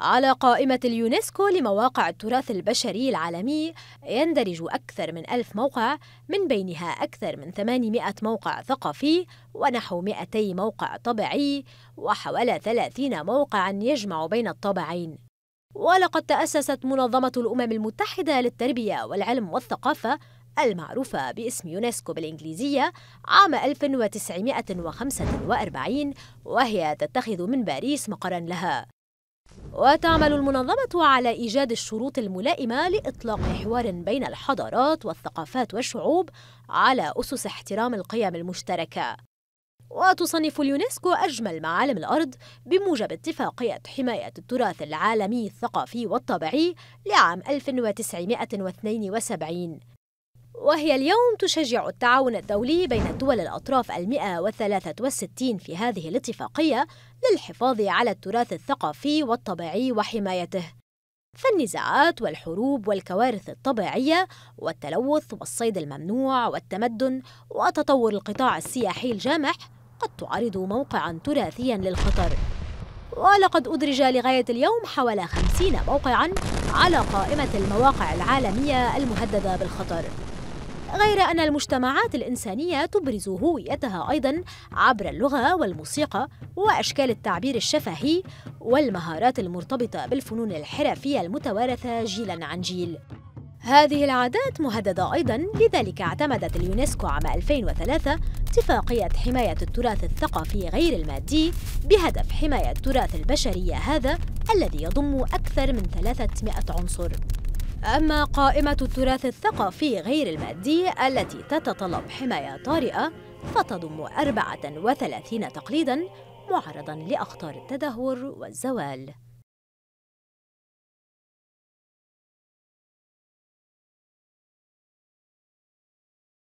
على قائمة اليونسكو لمواقع التراث البشري العالمي يندرج أكثر من ألف موقع من بينها أكثر من 800 موقع ثقافي ونحو 200 موقع طبيعي وحوالي 30 موقعا يجمع بين الطابعين ولقد تأسست منظمة الأمم المتحدة للتربية والعلم والثقافة المعروفة باسم يونسكو بالإنجليزية عام 1945 وهي تتخذ من باريس مقرا لها وتعمل المنظمة على إيجاد الشروط الملائمة لإطلاق حوار بين الحضارات والثقافات والشعوب على أسس احترام القيم المشتركة. وتصنف اليونسكو أجمل معالم الأرض بموجب اتفاقية حماية التراث العالمي الثقافي والطبيعي لعام 1972 وهي اليوم تشجع التعاون الدولي بين الدول الأطراف المئة وثلاثة وستين في هذه الاتفاقية للحفاظ على التراث الثقافي والطبيعي وحمايته فالنزاعات والحروب والكوارث الطبيعية والتلوث والصيد الممنوع والتمدن وتطور القطاع السياحي الجامح قد تعرض موقعا تراثيا للخطر ولقد أدرج لغاية اليوم حوالي 50 موقعاً على قائمة المواقع العالمية المهددة بالخطر غير أن المجتمعات الإنسانية تبرز هويتها أيضا عبر اللغة والموسيقى وأشكال التعبير الشفهي والمهارات المرتبطة بالفنون الحرفية المتوارثة جيلا عن جيل هذه العادات مهددة أيضا لذلك اعتمدت اليونسكو عام 2003 اتفاقية حماية التراث الثقافي غير المادي بهدف حماية تراث البشرية هذا الذي يضم أكثر من 300 عنصر أما قائمة التراث الثقافي غير المادي التي تتطلب حماية طارئة فتضم 34 تقليداً معرضاً لأخطار التدهور والزوال